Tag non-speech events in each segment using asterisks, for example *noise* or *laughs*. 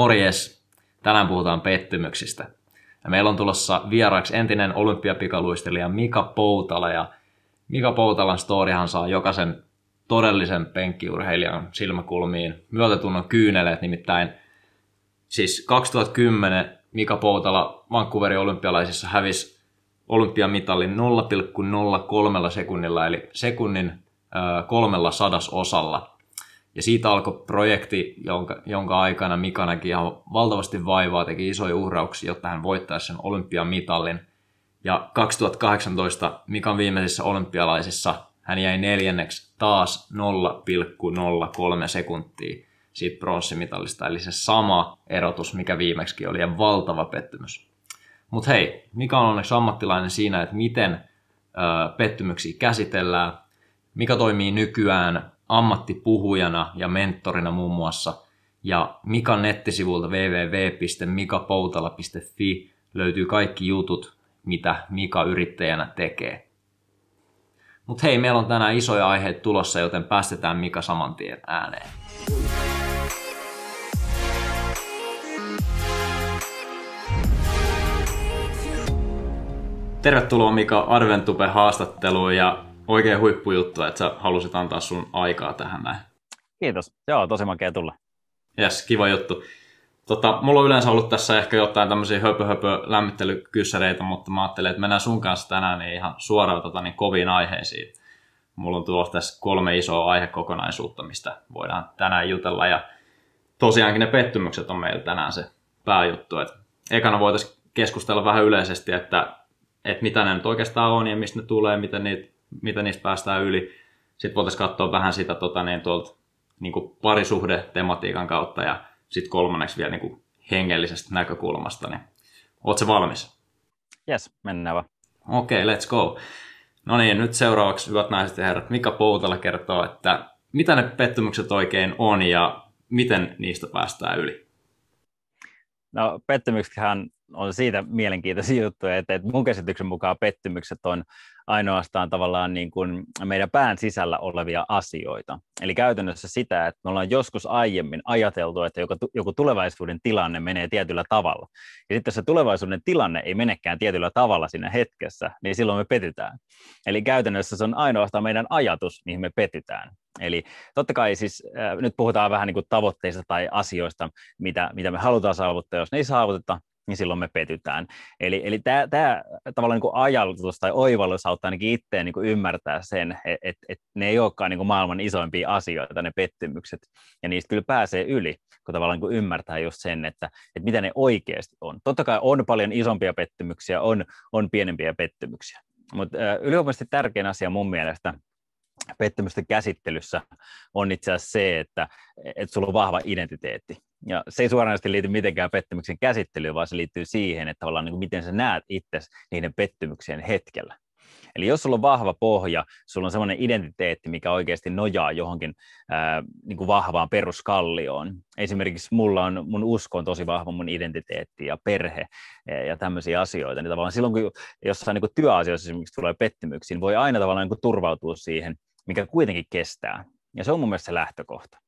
Morjes! Tänään puhutaan pettymyksistä. Ja meillä on tulossa vieraaksi entinen olympiapikaluistelija Mika Poutala. Ja Mika Poutalan storihan saa jokaisen todellisen penkkiurheilijan silmäkulmiin myötätunnon kyyneleet. Nimittäin siis 2010 Mika Poutala Vancouverin olympialaisissa hävisi olympiamitalin 0,03 sekunnilla, eli sekunnin kolmella sadasosalla. Ja siitä alkoi projekti, jonka, jonka aikana Mika näki ihan valtavasti vaivaa, teki isoja uhrauksia, jotta hän voittaisi sen olympiamitalin. Ja 2018 Mikan viimeisissä olympialaisissa hän jäi neljänneksi taas 0,03 sekuntia siitä pronssimitalista, eli se sama erotus, mikä viimeksi oli, ja valtava pettymys. Mutta hei, Mika on onneksi ammattilainen siinä, että miten ö, pettymyksiä käsitellään, mikä toimii nykyään ammattipuhujana ja mentorina muun muassa. Ja Mikan nettisivulta www.mikapoutala.fi löytyy kaikki jutut, mitä Mika yrittäjänä tekee. Mutta hei, meillä on tänään isoja aiheita tulossa, joten päästetään Mika saman tien ääneen. Tervetuloa Mika Adventupe haastatteluun ja oikein huippujuttu, että sä halusit antaa sun aikaa tähän näin. Kiitos. Joo, tosi makea tulla. Jes, kiva juttu. Tota, mulla on yleensä ollut tässä ehkä jotain tämmöisiä höpö, höpö lämmittelykyssäreitä, mutta mä ajattelin, että mennään sun kanssa tänään niin ihan suoraan tota, niin koviin aiheisiin. Mulla on tullut tässä kolme isoa aihekokonaisuutta, mistä voidaan tänään jutella. Ja tosiaankin ne pettymykset on meillä tänään se pääjuttu. Et ekana voitaisiin keskustella vähän yleisesti, että, että mitä ne nyt oikeastaan on ja mistä ne tulee, miten niitä miten niistä päästään yli. Sitten voitaisiin katsoa vähän sitä tota, niin, tuolta niin kuin parisuhdetematiikan kautta ja sitten kolmanneksi vielä niin kuin hengellisestä näkökulmasta. Niin. Oletko valmis? Yes, mennään vaan. Okei, okay, let's go. No niin, nyt seuraavaksi, hyvät naiset ja herrat, Mika Poutala kertoo, että mitä ne pettymykset oikein on ja miten niistä päästään yli? No pettymyksethän on siitä mielenkiintoisia juttuja, että, että mun käsityksen mukaan pettymykset on ainoastaan tavallaan niin kuin meidän pään sisällä olevia asioita. Eli käytännössä sitä, että me ollaan joskus aiemmin ajateltu, että joku, joku tulevaisuuden tilanne menee tietyllä tavalla. Ja sitten jos se tulevaisuuden tilanne ei menekään tietyllä tavalla siinä hetkessä, niin silloin me petytään. Eli käytännössä se on ainoastaan meidän ajatus, mihin me petytään. Eli totta kai siis äh, nyt puhutaan vähän niin kuin tavoitteista tai asioista, mitä, mitä me halutaan saavuttaa. Jos ne ei saavuteta, niin silloin me petytään. Eli, eli tämä, tämä tavallaan niin ajatus tai oivallus auttaa ainakin itseä niin ymmärtää sen, että että ne ei olekaan niin maailman isoimpia asioita, ne pettymykset, ja niistä kyllä pääsee yli, kun tavallaan niin ymmärtää just sen, että, että mitä ne oikeasti on. Totta kai on paljon isompia pettymyksiä, on, on pienempiä pettymyksiä, mutta yliopimasti tärkein asia mun mielestä – pettymysten käsittelyssä on itse asiassa se, että, että sulla on vahva identiteetti. Ja se ei suoranaisesti liity mitenkään pettymyksen käsittelyyn, vaan se liittyy siihen, että tavallaan niin kuin miten sä näet itsesi niiden pettymyksien hetkellä. Eli jos sulla on vahva pohja, sulla on semmoinen identiteetti, mikä oikeasti nojaa johonkin ää, niin kuin vahvaan peruskallioon. Esimerkiksi mulla on, mun usko on tosi vahva mun identiteetti ja perhe ja tämmöisiä asioita. Niin tavallaan silloin, kun jossain niin kuin työasioissa esimerkiksi tulee pettymyksiin, niin voi aina tavallaan niin kuin turvautua siihen mikä kuitenkin kestää. Ja se on mun mielestä se lähtökohta.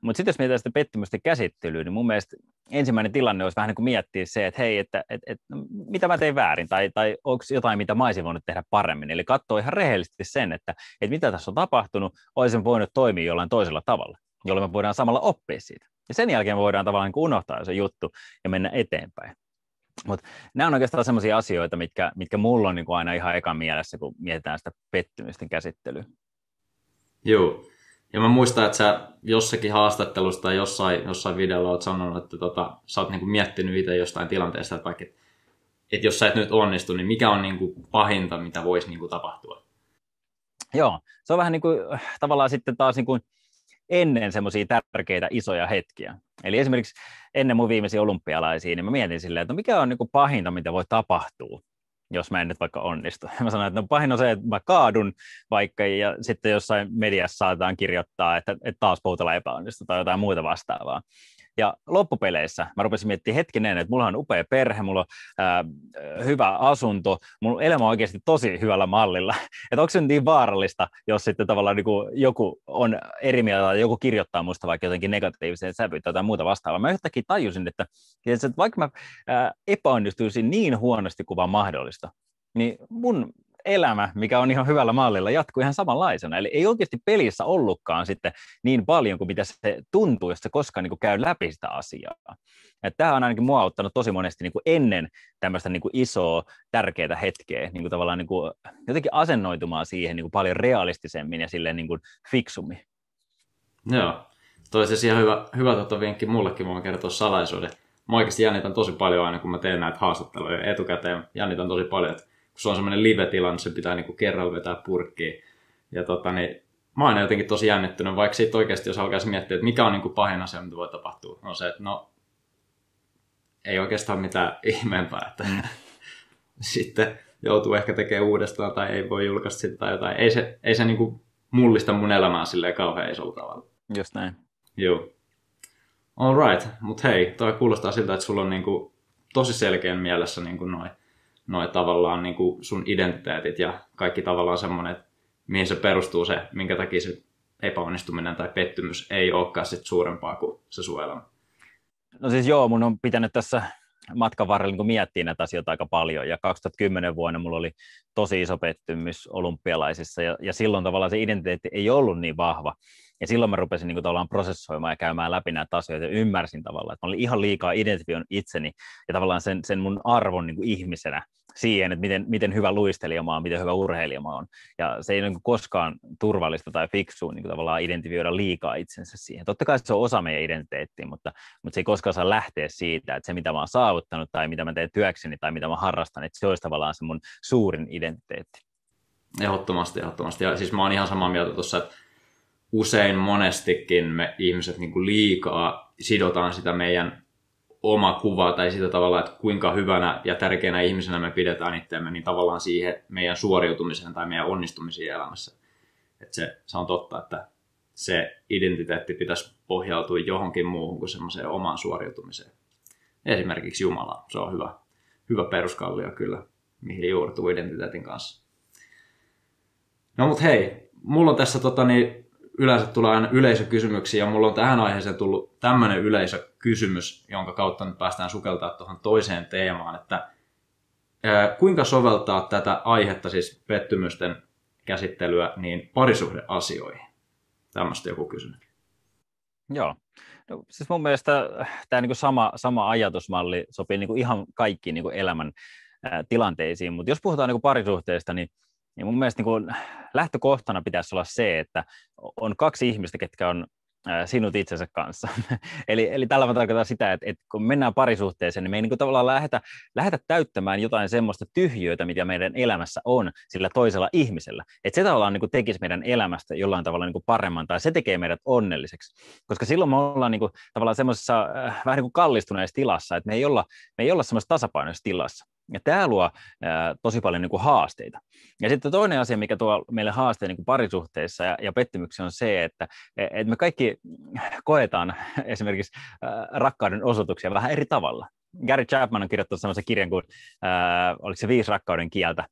Mutta sitten jos mietitään sitä pettymysten käsittelyä, niin mun mielestä ensimmäinen tilanne olisi vähän niin kuin miettiä se, että hei, että, että, että no, mitä mä tein väärin, tai, tai onko jotain, mitä mä olisin voinut tehdä paremmin. Eli katsoa ihan rehellisesti sen, että, että mitä tässä on tapahtunut, olisin voinut toimia jollain toisella tavalla, jolloin me voidaan samalla oppia siitä. Ja sen jälkeen me voidaan tavallaan niin unohtaa se juttu ja mennä eteenpäin. Mutta nämä on oikeastaan sellaisia asioita, mitkä, mitkä mulla on niin kuin aina ihan eka mielessä, kun mietitään sitä pettymysten käsittelyä. Joo. Ja mä muistan, että sä jossakin haastattelussa tai jossain, jossain videolla oot sanonut, että tota, sä oot niinku miettinyt itse jostain tilanteesta, että vaikka, että et jos sä et nyt onnistu, niin mikä on niinku pahinta, mitä voisi niinku tapahtua? Joo, se on vähän niin kuin, tavallaan sitten taas niin kuin ennen semmoisia tärkeitä isoja hetkiä. Eli esimerkiksi ennen mun viimeisiä olympialaisia, niin mä mietin silleen, että no mikä on niin kuin pahinta, mitä voi tapahtua jos mä en nyt vaikka onnistu. *laughs* Mä sanoin, että no pahin on se, että mä kaadun vaikka, ja sitten jossain mediassa saataan kirjoittaa, että, että taas Poutala epäonnistui tai jotain muuta vastaavaa. Ja loppupeleissä mä rupesin miettimään hetkinen, että mulla on upea perhe, mulla on ää, hyvä asunto, mun elämä on oikeasti tosi hyvällä mallilla. *laughs* Että onko se niin vaarallista, jos sitten tavallaan niin kuin joku on eri mieltä tai joku kirjoittaa musta vaikka jotenkin negatiivisen sävyyn tai muuta vastaavaa. Mä yhtäkkiä tajusin, että, että vaikka mä ää, epäonnistuisin niin huonosti kuin vaan mahdollista, niin mun elämä, mikä on ihan hyvällä mallilla, jatkuu ihan samanlaisena. Eli ei oikeasti pelissä ollutkaan sitten niin paljon kuin mitä se tuntuu, jos se koskaan niin kuin käy läpi sitä asiaa. Ja tämä on ainakin mua auttanut tosi monesti niin kuin ennen tämmöistä niin kuin isoa, tärkeää hetkeä, niin kuin tavallaan niin kuin jotenkin asennoitumaan siihen niin kuin paljon realistisemmin ja silleen niin kuin fiksummin. Joo, toi siis ihan hyvä, hyvä tota vinkki mullekin, mä kertoa salaisuuden. Mä oikeasti jännitän tosi paljon aina, kun mä teen näitä haastatteluja etukäteen. Jännitän tosi paljon, että kun se on semmoinen live-tila, niin se pitää niin kuin kerralla vetää purkkiin. Ja tota, niin, mä oon jotenkin tosi jännittynyt, vaikka siitä oikeasti, jos alkaisi miettiä, että mikä on niin kuin pahin asia, mitä voi tapahtua, on se, että no, ei oikeastaan mitään *laughs* ihmeempää, että mm. *laughs* sitten joutuu ehkä tekemään uudestaan tai ei voi julkaista sitä tai jotain. Ei se, ei se niin kuin mullista mun elämää silleen kauhean isolla tavalla. Just näin. Joo. All right, mutta hei, toi kuulostaa siltä, että sulla on niin kuin tosi selkeän mielessä niin kuin noin noi tavallaan niin kuin sun identiteetit ja kaikki tavallaan semmoinen, että mihin se perustuu se, minkä takia se epäonnistuminen tai pettymys ei olekaan sit suurempaa kuin se suojelma. No siis joo, mun on pitänyt tässä matkan varrella niin miettiä näitä asioita aika paljon. Ja 2010 vuonna mulla oli tosi iso pettymys olympialaisissa, ja, ja silloin tavallaan se identiteetti ei ollut niin vahva. Ja silloin mä rupesin niin kuin, tavallaan prosessoimaan ja käymään läpi näitä asioita ja ymmärsin tavallaan, että mä olin ihan liikaa identifioinut itseni ja tavallaan sen, sen mun arvon niin kuin ihmisenä siihen, että miten, miten hyvä luistelija mä oon, miten hyvä urheilija mä oon. Ja se ei niin koskaan turvallista tai fiksua niin tavallaan identifioida liikaa itsensä siihen. Totta kai se on osa meidän identiteettiä, mutta, mutta se ei koskaan saa lähteä siitä, että se mitä mä oon saavuttanut tai mitä mä teen työkseni tai mitä mä harrastan, että se olisi tavallaan se mun suurin identiteetti. Ehdottomasti, ehdottomasti. Ja siis mä oon ihan samaa mieltä tuossa, että usein monestikin me ihmiset niin kuin liikaa sidotaan sitä meidän oma kuva tai sitä tavalla, että kuinka hyvänä ja tärkeänä ihmisenä me pidetään itseämme, niin tavallaan siihen meidän suoriutumiseen tai meidän onnistumiseen elämässä. Että se, se on totta, että se identiteetti pitäisi pohjautua johonkin muuhun kuin semmoiseen omaan suoriutumiseen. Esimerkiksi Jumala, se on hyvä, hyvä peruskallio kyllä, mihin juurtuu identiteetin kanssa. No mut hei, mulla on tässä tota, niin, yleensä tulee aina yleisökysymyksiä, ja mulla on tähän aiheeseen tullut tämmöinen yleisökysymys, jonka kautta nyt päästään sukeltaa tuohon toiseen teemaan, että ää, kuinka soveltaa tätä aihetta, siis pettymysten käsittelyä, niin parisuhdeasioihin? Tämmöistä joku kysymys. Joo. No, siis mun mielestä äh, tämä niinku sama, sama ajatusmalli sopii niin ihan kaikkiin niinku elämän ää, tilanteisiin, mutta jos puhutaan niinku parisuhteista, niin niin mun mielestä niin kuin lähtökohtana pitäisi olla se, että on kaksi ihmistä, ketkä on sinut itsensä kanssa. *laughs* eli, eli tällä mä tarkoitan sitä, että, että kun mennään parisuhteeseen, niin me ei niin kuin tavallaan lähdetä, lähdetä täyttämään jotain semmoista tyhjöitä, mitä meidän elämässä on sillä toisella ihmisellä. Että se tavallaan niin kuin tekisi meidän elämästä jollain tavalla niin kuin paremman, tai se tekee meidät onnelliseksi. Koska silloin me ollaan niin kuin, tavallaan semmoisessa äh, vähän niin kuin kallistuneessa tilassa, että me ei olla, me ei olla semmoisessa tasapainoisessa tilassa. Ja tämä luo ää, tosi paljon niin kuin haasteita. Ja sitten toinen asia, mikä tuo meille haasteen niin parisuhteissa ja, ja pettymyksiä on se, että e, et me kaikki koetaan *laughs* esimerkiksi ää, rakkauden osoituksia vähän eri tavalla. Gary Chapman on kirjoittanut sellaisen kirjan kuin, ää, oliko se viisi rakkauden kieltä,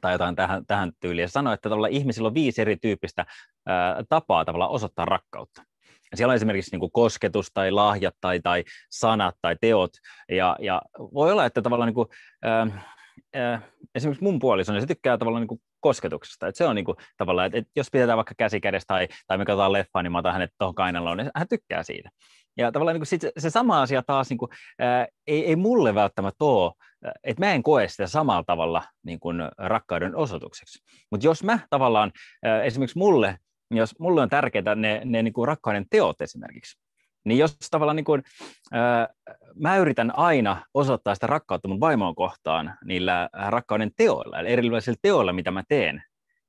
tai jotain tähän, tähän tyyliin, ja sanoi, että ihmisillä on viisi tyyppistä ää, tapaa tavalla osoittaa rakkautta siellä on esimerkiksi niin kuin kosketus tai lahjat tai, tai sanat tai teot. Ja, ja voi olla, että tavallaan niin kuin, ähm, äh, esimerkiksi mun puoliso, niin se tykkää tavallaan niin kuin kosketuksesta. Et se on kuin, niinku tavallaan, että et jos pidetään vaikka käsi kädessä tai, tai me katsotaan leffaa, niin mä otan hänet tuohon kainaloon, niin hän tykkää siitä. Ja tavallaan kuin niinku sit se, sama asia taas kuin, niinku, ää, äh, ei, ei mulle välttämättä ole, äh, että mä en koe sitä samalla tavalla niin kuin rakkauden osoitukseksi. Mutta jos mä tavallaan, ää, äh, esimerkiksi mulle jos mulle on tärkeää ne, ne niin kuin rakkauden teot esimerkiksi, niin jos tavallaan niin kuin, ää, mä yritän aina osoittaa sitä rakkautta mun vaimoon kohtaan niillä äh, rakkauden teoilla, eli erilaisilla teoilla, mitä mä teen,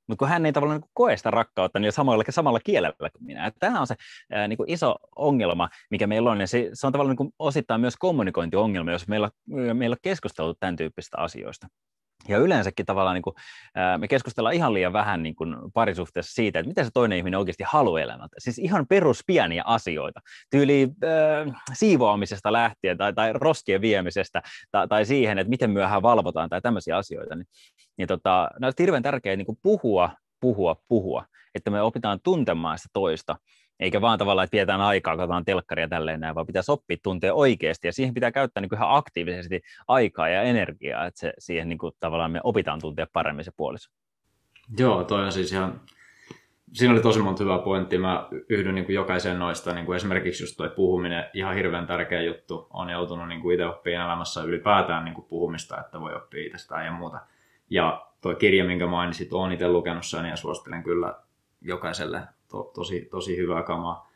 mutta kun hän ei tavallaan niin koe sitä rakkautta niin samalla, samalla kielellä kuin minä. Tämä on se ää, niin iso ongelma, mikä meillä on, ja se, se on tavallaan niin kuin osittain myös kommunikointiongelma, jos meillä, meillä on keskusteltu tämän tyyppisistä asioista. Ja yleensäkin tavallaan niin kuin, me keskustellaan ihan liian vähän niin kuin parisuhteessa siitä, että mitä se toinen ihminen oikeasti haluaa elämältä. Siis ihan peruspieniä asioita. Tyyli äh, siivoamisesta lähtien tai, tai roskien viemisestä tai, tai siihen, että miten myöhään valvotaan tai tämmöisiä asioita. Niin, niin tota, no, on hirveän tärkeää niin kuin puhua, puhua, puhua, että me opitaan tuntemaan sitä toista eikä vaan tavallaan, että pidetään aikaa, katsotaan telkkaria tälleen näin, vaan pitäisi oppia tuntea oikeasti. Ja siihen pitää käyttää niin ihan aktiivisesti aikaa ja energiaa, että se, siihen niin kuin, tavallaan me opitaan tuntea paremmin se puoliso. Joo, toi on siis ihan... Siinä oli tosi monta hyvää pointtia. Mä yhdyn niin kuin jokaiseen noista. Niin kuin esimerkiksi just toi puhuminen, ihan hirveän tärkeä juttu. on joutunut niin kuin itse oppimaan elämässä ylipäätään niin kuin puhumista, että voi oppia itsestään ja muuta. Ja tuo kirja, minkä mainitsit, olen itse lukenut sen ja suosittelen kyllä jokaiselle to, tosi, tosi hyvä kama.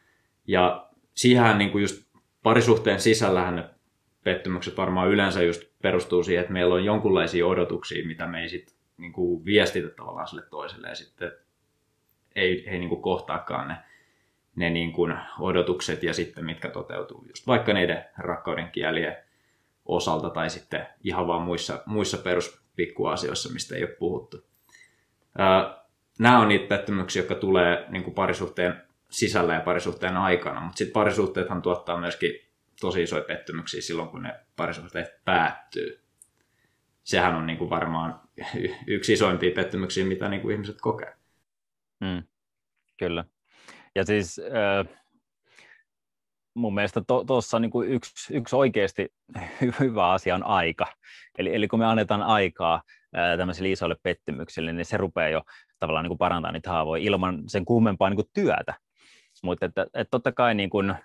Ja siihen niin kuin just parisuhteen sisällähän ne pettymykset varmaan yleensä just perustuu siihen, että meillä on jonkunlaisia odotuksia, mitä me ei sitten niin kuin viestitä tavallaan sille toiselle ja sitten ei, ei niin kuin kohtaakaan ne, ne niin kuin odotukset ja sitten mitkä toteutuu just vaikka niiden rakkauden kielien osalta tai sitten ihan vaan muissa, muissa peruspikkuasioissa, mistä ei ole puhuttu. Ää, nämä on niitä pettymyksiä, jotka tulee niin kuin parisuhteen sisällä ja parisuhteen aikana, mutta sitten parisuhteethan tuottaa myöskin tosi isoja pettymyksiä silloin, kun ne parisuhteet päättyy. Sehän on niin kuin varmaan yksi isoimpia pettymyksiä, mitä niin kuin ihmiset kokee. Mm, kyllä. Ja siis äh, mun mielestä tuossa to, niin yksi, yksi oikeasti hyvä asia on aika. Eli, eli kun me annetaan aikaa äh, tämmöisille isoille pettymyksille, niin se rupeaa jo tavallaan niin kuin parantaa niitä haavoja ilman sen kummempaa niin kuin työtä. Mutta että, että totta kai niin kuin äh,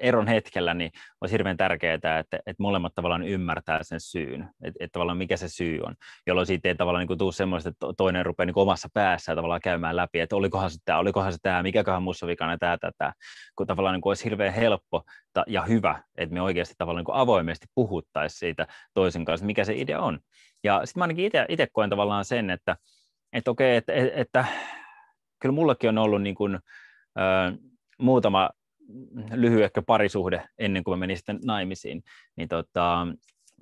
eron hetkellä niin olisi hirveän tärkeää, että, että molemmat tavallaan ymmärtää sen syyn, että, että tavallaan mikä se syy on, jolloin siitä ei tavallaan niin kuin tule semmoista, että toinen rupeaa niin omassa päässä tavallaan käymään läpi, että olikohan se tämä, olikohan se tämä, mikäköhän muussa vikana tämä, tätä, kun tavallaan niin kuin olisi hirveän helppo ja hyvä, että me oikeasti tavallaan niin kuin avoimesti puhuttaisiin siitä toisen kanssa, mikä se idea on. Ja sitten mä ainakin itse koen tavallaan sen, että, että okei, että, että, kyllä mullekin on ollut niin kuin, ö, muutama lyhyehkö parisuhde ennen kuin mä menin sitten naimisiin, niin, tota,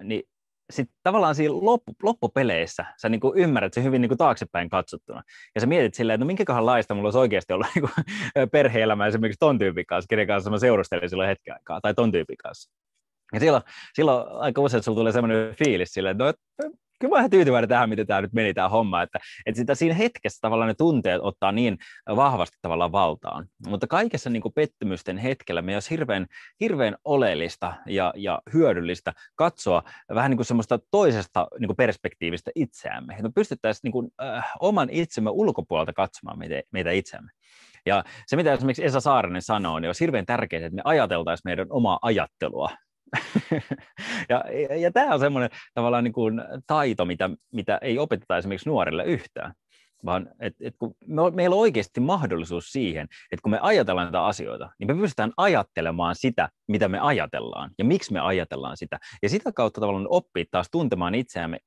niin sitten tavallaan siinä loppu, loppupeleissä sä niin kuin ymmärrät sen hyvin niin kuin taaksepäin katsottuna. Ja sä mietit silleen, että no minkäköhän laista mulla olisi oikeasti ollut *laughs* niin perhe-elämä esimerkiksi ton tyypin kanssa, kenen kanssa mä seurustelin silloin hetken aikaa, tai ton tyypin kanssa. Ja silloin, silloin aika usein sulla tulee sellainen fiilis silleen, että no, kyllä mä olen tyytyväinen tähän, miten tämä nyt meni tämä homma, että, että sitä siinä hetkessä tavallaan ne tunteet ottaa niin vahvasti tavallaan valtaan. Mutta kaikessa niin kuin pettymysten hetkellä me olisi hirveän, hirveän oleellista ja, ja hyödyllistä katsoa vähän niin kuin semmoista toisesta niin kuin perspektiivistä itseämme. Että me pystyttäisiin niin kuin, äh, oman itsemme ulkopuolelta katsomaan meitä, meitä itseämme. Ja se, mitä esimerkiksi Esa Saarinen sanoo, niin olisi hirveän tärkeää, että me ajateltaisiin meidän omaa ajattelua *laughs* ja, ja, ja tämä on semmoinen tavallaan niin kuin taito, mitä, mitä ei opeteta esimerkiksi nuorille yhtään, vaan et, et kun me, meillä on oikeasti mahdollisuus siihen, että kun me ajatellaan näitä asioita, niin me pystytään ajattelemaan sitä, mitä me ajatellaan ja miksi me ajatellaan sitä. Ja sitä kautta tavallaan oppii taas tuntemaan itseämme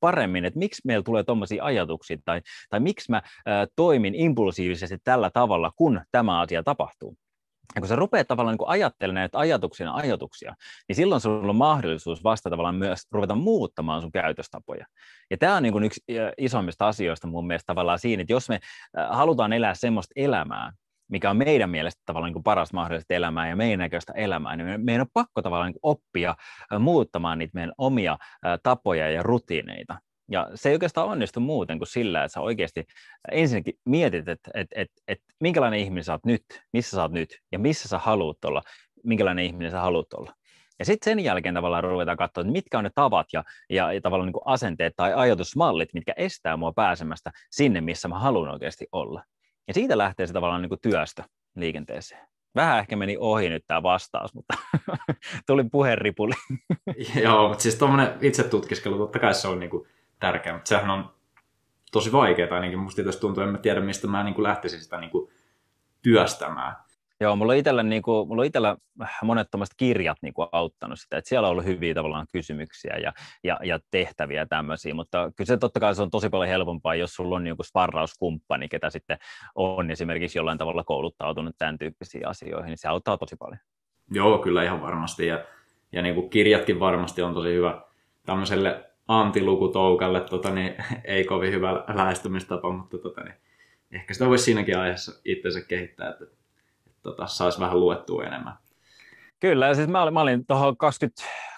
paremmin, että miksi meillä tulee tuommoisia ajatuksia tai, tai miksi mä toimin impulsiivisesti tällä tavalla, kun tämä asia tapahtuu. Ja kun sä rupeat tavallaan niin kun ajattelemaan näitä ajatuksina ajatuksia, niin silloin sulla on mahdollisuus vasta tavallaan myös ruveta muuttamaan sun käytöstapoja. Ja tämä on niin kuin yksi isommista asioista mun mielestä tavallaan siinä, että jos me halutaan elää semmoista elämää, mikä on meidän mielestä tavallaan niin kuin paras mahdollista elämää ja meidän näköistä elämää, niin meidän on pakko tavallaan niin oppia muuttamaan niitä meidän omia tapoja ja rutiineita. Ja se ei oikeastaan onnistu muuten kuin sillä, että sä oikeasti ensinnäkin mietit, että että että että minkälainen ihminen sä oot nyt, missä sä oot nyt ja missä sä haluat olla, minkälainen ihminen sä haluat olla. Ja sitten sen jälkeen tavallaan ruvetaan katsoa, että mitkä on ne tavat ja, ja, ja tavallaan niin asenteet tai ajatusmallit, mitkä estää mua pääsemästä sinne, missä mä haluan oikeasti olla. Ja siitä lähtee se tavallaan niin työstö liikenteeseen. Vähän ehkä meni ohi nyt tämä vastaus, mutta *laughs* tuli puheripuli. Joo, mutta siis tuommoinen itse tutkiskelu, totta kai se on niin kuin tärkeä, mutta sehän on tosi vaikeaa ainakin. Musta tietysti tuntuu, en tiedä, mistä mä niin kuin lähtisin sitä niin kuin työstämään. Joo, mulla on itsellä, niin kuin, mulla on itsellä monettomat kirjat niin kuin, auttanut sitä, että siellä on ollut hyviä tavallaan kysymyksiä ja, ja, ja tehtäviä ja tämmöisiä, mutta kyllä se totta kai se on tosi paljon helpompaa, jos sulla on niin kuin sparrauskumppani, ketä sitten on esimerkiksi jollain tavalla kouluttautunut tämän tyyppisiin asioihin, niin se auttaa tosi paljon. Joo, kyllä ihan varmasti ja, ja niin kuin kirjatkin varmasti on tosi hyvä tämmöiselle antilukutoukalle tota, niin, *laughs* ei kovin hyvä lähestymistapa, mutta tota, niin, ehkä sitä voisi siinäkin aiheessa itsensä kehittää, että, että, että tota, saisi vähän luettua enemmän. Kyllä, ja siis mä olin, mä olin tuohon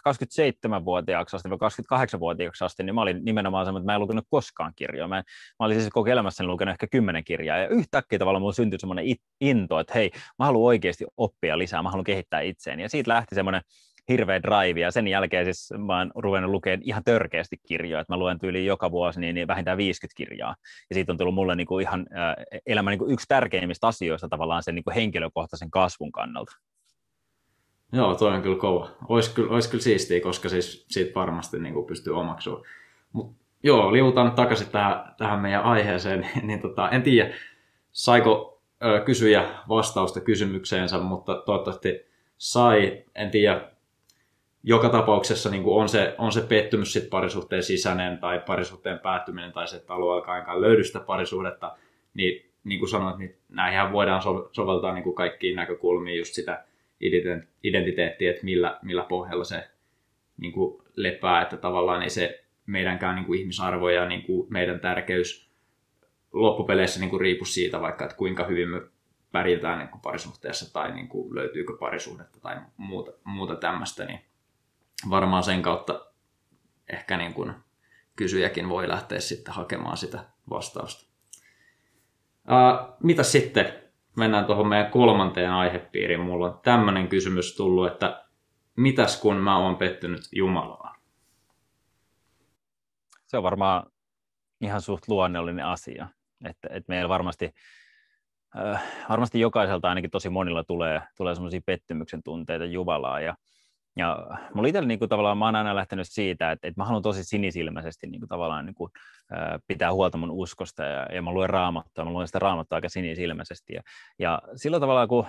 27-vuotiaaksi asti vai 28-vuotiaaksi asti, niin mä olin nimenomaan semmoinen, että mä en lukenut koskaan kirjoja. Mä, mä olin siis koko elämässäni lukenut ehkä kymmenen kirjaa, ja yhtäkkiä tavallaan mulla syntyi semmoinen into, että hei, mä haluan oikeasti oppia lisää, mä haluan kehittää itseäni. Ja siitä lähti semmoinen hirveä drive, ja sen jälkeen siis mä oon ruvennut lukemaan ihan törkeästi kirjoja, että mä luen tyyli joka vuosi niin, niin vähintään 50 kirjaa, ja siitä on tullut mulle niin kuin ihan äh, elämän niin kuin yksi tärkeimmistä asioista tavallaan sen niin kuin henkilökohtaisen kasvun kannalta. Joo, toi on kyllä kova. Olisi kyllä, olisi kyllä siistiä, koska siis siitä varmasti niin kuin pystyy omaksumaan. Mut, joo, liutan takaisin tähän, tähän meidän aiheeseen. *laughs* Niin, niin, tota, en tiedä, saiko kysyjä vastausta kysymykseensä, mutta toivottavasti sai. En tiedä, joka tapauksessa niin on, se, on se pettymys sit parisuhteen sisäinen tai parisuhteen päättyminen tai se, että alueella ainakaan löydy sitä parisuhdetta, niin niin kuin sanoit, niin näihin voidaan soveltaa niin kuin kaikkiin näkökulmiin just sitä identiteettiä, että millä, millä pohjalla se niin kuin lepää, että tavallaan ei se meidänkään niin kuin ihmisarvo ja niin kuin meidän tärkeys loppupeleissä niin kuin riipu siitä vaikka, että kuinka hyvin me pärjätään niin kuin parisuhteessa tai niin kuin löytyykö parisuhdetta tai muuta, muuta tämmöistä, niin varmaan sen kautta ehkä niin kuin kysyjäkin voi lähteä sitten hakemaan sitä vastausta. Ää, mitä sitten? Mennään tuohon meidän kolmanteen aihepiiriin. Mulla on tämmöinen kysymys tullut, että mitäs kun mä oon pettynyt Jumalaan? Se on varmaan ihan suht luonnollinen asia. Että, että meillä varmasti, varmasti jokaiselta ainakin tosi monilla tulee, tulee semmoisia pettymyksen tunteita Jumalaa. Ja, ja mulla itsellä niin kuin, tavallaan, mä oon aina lähtenyt siitä, että, että mä haluan tosi sinisilmäisesti niin kuin, tavallaan niin kuin, pitää huolta mun uskosta ja, ja mä luen raamattua, mä luen sitä raamattua aika sinisilmäisesti. Ja, ja silloin tavallaan, kun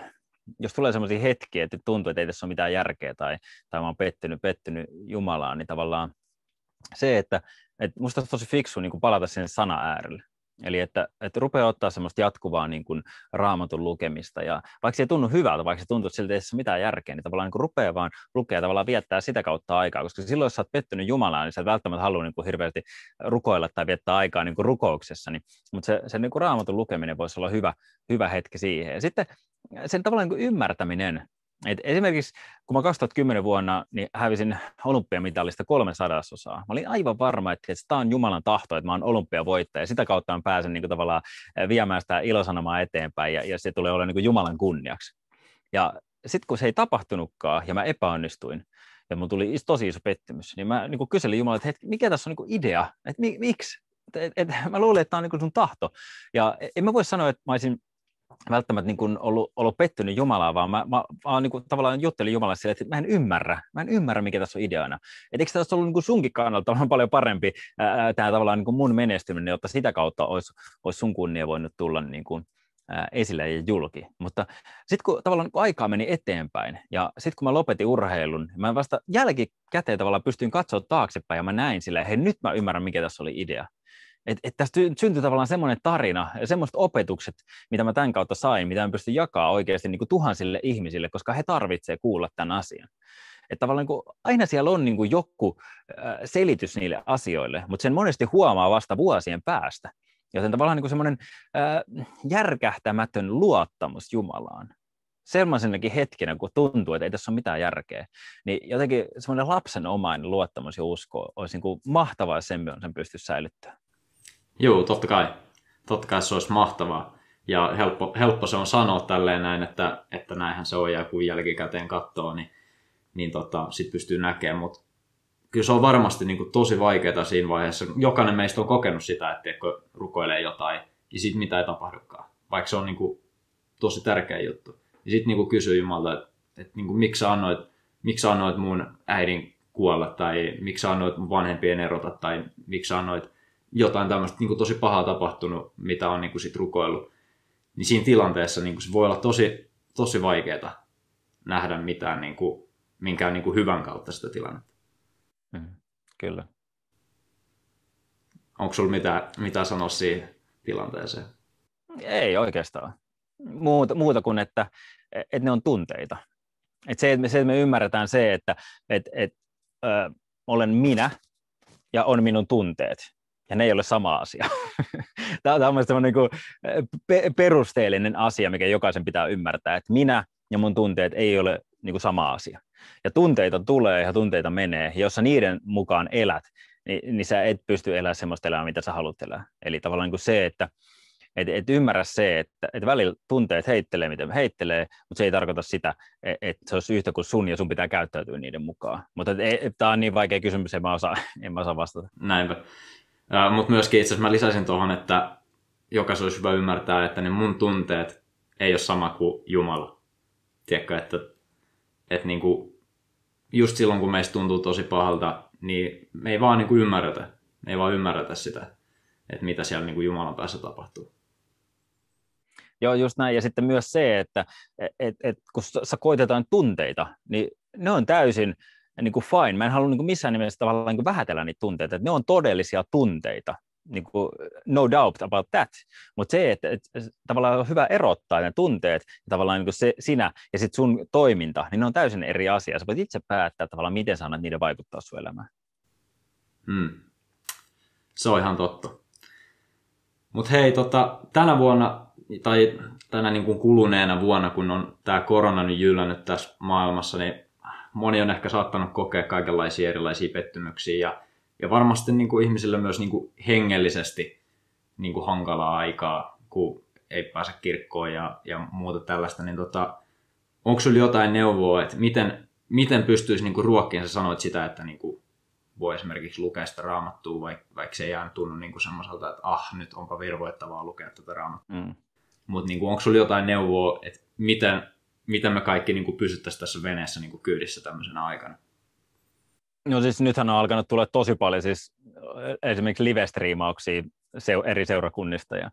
jos tulee sellaisia hetkiä, että tuntuu, että ei tässä ole mitään järkeä tai, tai mä oon pettynyt, pettynyt Jumalaan, niin tavallaan se, että, että musta on tosi fiksu niin kuin palata sen sana äärelle. Eli että, että rupeaa ottaa semmoista jatkuvaa niin kuin raamatun lukemista, ja vaikka se ei tunnu hyvältä, vaikka se tuntuu siltä, että ei ole mitään järkeä, niin tavallaan niin kuin rupeaa vaan lukea tavallaan viettää sitä kautta aikaa, koska silloin, jos sä oot pettynyt Jumalaan, niin sä et välttämättä halua niin kuin hirveästi rukoilla tai viettää aikaa niin kuin rukouksessa, niin, mutta se, se niin kuin raamatun lukeminen voisi olla hyvä, hyvä hetki siihen. Ja sitten sen tavallaan niin kuin ymmärtäminen et esimerkiksi kun mä 2010 vuonna niin hävisin olympiamitalista kolme sadasosaa, mä olin aivan varma, että, että tämä on Jumalan tahto, että mä oon olympiavoittaja, ja sitä kautta mä pääsen niin kuin, tavallaan viemään sitä ilosanomaa eteenpäin, ja, ja se tulee olla niin kuin Jumalan kunniaksi. Ja sitten kun se ei tapahtunutkaan, ja mä epäonnistuin, ja mun tuli tosi iso pettymys, niin mä niin kuin kyselin Jumalalta, että hetki, mikä tässä on niin kuin idea, että mi, miksi? Et, et, et, mä luulen, että tämä on niin kuin sun tahto. Ja e, en mä voi sanoa, että mä olisin välttämättä niin kuin ollut, ollut pettynyt Jumalaa, vaan mä, mä, mä niin kuin, tavallaan juttelin Jumalalle sille, että mä en ymmärrä, mä en ymmärrä, mikä tässä on ideana. Et eikö tässä ollut niin kuin sunkin kannalta paljon parempi ää, tämä tavallaan niin kuin mun menestyminen, jotta sitä kautta olisi, olisi sun kunnia voinut tulla niin kuin, ää, esille ja julki. Mutta sitten kun tavallaan kuin aikaa meni eteenpäin, ja sitten kun mä lopetin urheilun, mä vasta jälkikäteen tavallaan pystyin katsoa taaksepäin, ja mä näin sillä, hei nyt mä ymmärrän, mikä tässä oli idea. Et, et tästä syntyi tavallaan semmoinen tarina, semmoiset opetukset, mitä mä tämän kautta sain, mitä mä pystyn jakamaan oikeasti niin kuin tuhansille ihmisille, koska he tarvitsevat kuulla tämän asian. Että tavallaan niin kuin, aina siellä on niin kuin joku äh, selitys niille asioille, mutta sen monesti huomaa vasta vuosien päästä. Joten tavallaan niin semmoinen äh, järkähtämätön luottamus Jumalaan, sellaisenakin hetkenä, kun tuntuu, että ei tässä ole mitään järkeä, niin jotenkin semmoinen lapsenomainen luottamus ja usko olisi niin kuin mahtavaa, että sen, sen pystyisi säilyttämään. Joo, totta kai. Totta kai se olisi mahtavaa. Ja helppo, helppo se on sanoa tälleen näin, että, että näinhän se on ja kun jälkikäteen katsoo, niin, niin tota, sit pystyy näkemään. Mutta kyllä se on varmasti niin kuin tosi vaikeaa siinä vaiheessa. Jokainen meistä on kokenut sitä, että kun rukoilee jotain ja niin sitten mitä ei tapahdukaan. Vaikka se on niin kuin tosi tärkeä juttu. Ja sitten niin niinku kysyy Jumalta, että, että niin kuin, miksi, annoit, miksi annoit mun äidin kuolla tai miksi annoit mun vanhempien erota tai miksi annoit jotain tämmöistä niin kuin tosi pahaa tapahtunut, mitä on niin kuin sit rukoillut, niin siinä tilanteessa niin kuin se voi olla tosi, tosi vaikeaa nähdä mitään niin kuin, minkään niin kuin hyvän kautta sitä tilannetta. Mm, kyllä. Onko sinulla mitään, mitä sanoa siihen tilanteeseen? Ei oikeastaan. Muuta, muuta kuin, että, että ne on tunteita. Että se, että me, se, että me ymmärretään se, että että että ö, olen minä ja on minun tunteet ja ne ei ole sama asia. *laughs* Tämä on niin kuin perusteellinen asia, mikä jokaisen pitää ymmärtää, että minä ja mun tunteet ei ole niin kuin sama asia. Ja tunteita tulee ja tunteita menee, ja jos sä niiden mukaan elät, niin, niin sä et pysty elämään sellaista elämää, mitä sä haluat elää. Eli tavallaan niin kuin se, että et, et ymmärrä se, että et välillä tunteet heittelee, miten heittelee, mutta se ei tarkoita sitä, että et se olisi yhtä kuin sun ja sun pitää käyttäytyä niiden mukaan. Mutta e-, tämä on niin vaikea kysymys, en mä osaa, *laughs* en mä osaa vastata. Näinpä. Mutta myöskin itse asiassa mä lisäisin tuohon, että jokaisen olisi hyvä ymmärtää, että ne mun tunteet ei ole sama kuin Jumala. Tiedätkö, että, että niin kuin just silloin, kun meistä tuntuu tosi pahalta, niin me ei vaan niin kuin ymmärretä. Me ei vaan ymmärretä sitä, että mitä siellä niin kuin Jumalan päässä tapahtuu. Joo, just näin. Ja sitten myös se, että et, et, kun koitetaan tunteita, niin ne on täysin niin kuin fine. Mä en halua niin kuin missään nimessä tavallaan niin kuin vähätellä niitä tunteita, että ne on todellisia tunteita, niin kuin, no doubt about that, mutta se, että, että tavallaan on hyvä erottaa ne tunteet ja tavallaan niin se, sinä ja sitten sun toiminta, niin ne on täysin eri asia. Sä voit itse päättää tavallaan, miten sä annat niiden vaikuttaa sun elämään. Hmm. Se on ihan totta. Mutta hei, tota, tänä vuonna tai tänä niin kuin kuluneena vuonna, kun on tämä korona nyt jyllännyt tässä maailmassa, niin moni on ehkä saattanut kokea kaikenlaisia erilaisia pettymyksiä ja, ja varmasti niin kuin ihmisillä myös niin kuin hengellisesti niin kuin hankalaa aikaa, kun ei pääse kirkkoon ja, ja muuta tällaista, niin tota, onko sinulla jotain neuvoa, että miten, miten pystyisi niin ruokkiin, sä sanoit sitä, että niin kuin voi esimerkiksi lukea sitä raamattua, vaikka, vaikka se ei aina tunnu niin semmoiselta, että ah, nyt onpa virvoittavaa lukea tätä raamattua. Mm. Mutta niin onko sinulla jotain neuvoa, että miten Miten me kaikki niin kuin pysyttäisiin tässä veneessä niin kuin kyydissä tämmöisenä aikana? No siis nythän on alkanut tulla tosi paljon siis eh, esimerkiksi live-striimauksia eri seurakunnista ja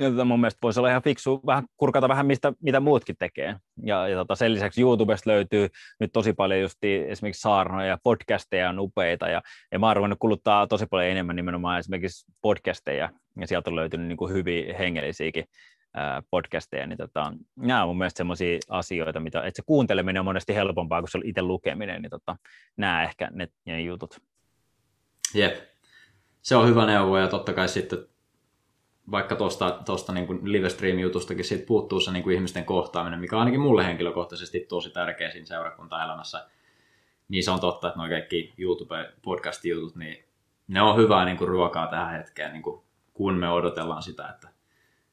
jota mun mielestä voisi olla ihan fiksu vähän kurkata vähän, mistä, mitä muutkin tekee. Ja, ja tota, sen lisäksi YouTubesta löytyy nyt tosi paljon just esimerkiksi saarnoja ja podcasteja on upeita. Ja, ja mä oon ruvennut kuluttaa tosi paljon enemmän nimenomaan esimerkiksi podcasteja. Ja sieltä on löytynyt niin kuin hyvin hengellisiäkin podcasteja, niin tota, nämä on mun mielestä sellaisia asioita, mitä, että se kuunteleminen on monesti helpompaa kuin se on itse lukeminen, niin tota, nämä ehkä ne, ne jutut. Jep, se on hyvä neuvo ja totta kai sitten vaikka tuosta, tosta niin livestream-jutustakin siitä puuttuu se niin kuin ihmisten kohtaaminen, mikä on ainakin mulle henkilökohtaisesti tosi tärkeä siinä seurakuntaelämässä, niin se on totta, että nuo kaikki YouTube-podcast-jutut, niin ne on hyvää niin kuin ruokaa tähän hetkeen, niin kuin, kun me odotellaan sitä, että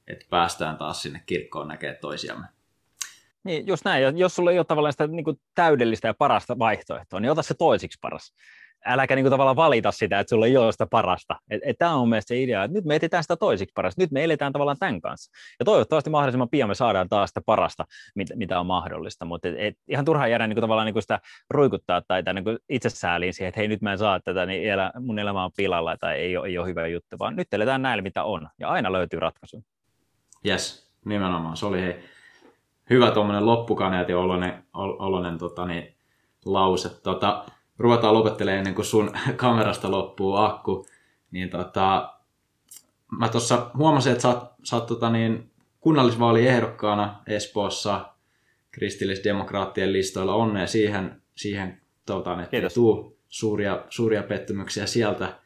että päästään taas sinne kirkkoon näkee toisiamme. Niin, just näin. Jos sulla ei ole tavallaan sitä niin kuin täydellistä ja parasta vaihtoehtoa, niin ota se toisiksi paras. Äläkä niin kuin, tavallaan valita sitä, että sulla ei ole sitä parasta. Et, et tämä on mielestäni se idea, että nyt me etsitään sitä toisiksi parasta. Nyt me eletään tavallaan tämän kanssa. Ja toivottavasti mahdollisimman pian me saadaan taas sitä parasta, mit, mitä on mahdollista. Mutta et, et, ihan turha jäädä niin kuin, tavallaan niin kuin sitä ruikuttaa tai, tai niin kuin itsesääliin siihen, että hei nyt mä en saa tätä, niin elä, mun elämä on pilalla tai ei ole, ei ole hyvä juttu. Vaan nyt eletään näillä, mitä on. Ja aina löytyy ratkaisu. Yes, nimenomaan. Se oli hei, hyvä tuommoinen loppukaneetin oloinen, oloinen tota, niin, lause. Tota, ruvetaan lopettelemaan ennen kuin sun *laughs* kamerasta loppuu akku. Niin tota, mä tuossa huomasin, että sä oot, sä oot tota, niin, kunnallisvaaliehdokkaana Espoossa kristillisdemokraattien listoilla. Onnea siihen, siihen tota, niin, että Kiitos. tuu suuria, suuria pettymyksiä sieltä.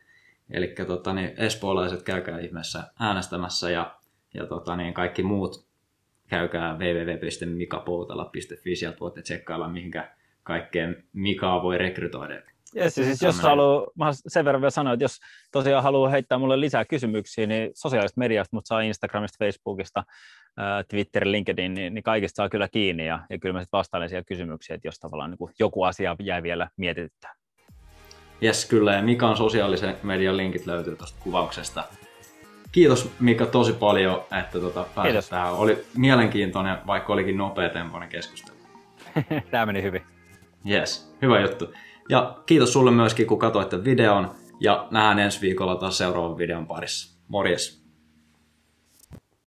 Eli tota, niin espoolaiset käykää ihmeessä äänestämässä ja ja tota, niin kaikki muut käykää www.mikapoutala.fi, sieltä voitte tsekkailla, mihinkä kaikkeen Mikaa voi rekrytoida. Yes, siis jos haluaa, sen verran vielä sanoa, että jos tosiaan haluaa heittää mulle lisää kysymyksiä, niin sosiaalista mediasta, mutta saa Instagramista, Facebookista, äh, Twitter, LinkedIn, niin, niin kaikista saa kyllä kiinni ja, ja kyllä mä sitten vastailen siihen kysymyksiin, että jos tavallaan niin joku asia jää vielä mietityttää. Jes, kyllä, ja Mikan sosiaalisen median linkit löytyy tuosta kuvauksesta kiitos Mika tosi paljon, että tota, pääsit tähän. Oli mielenkiintoinen, vaikka olikin nopea tempoinen keskustelu. *laughs* Tämä meni hyvin. Yes, hyvä juttu. Ja kiitos sulle myöskin, kun katsoitte videon. Ja nähdään ensi viikolla taas seuraavan videon parissa. Morjes!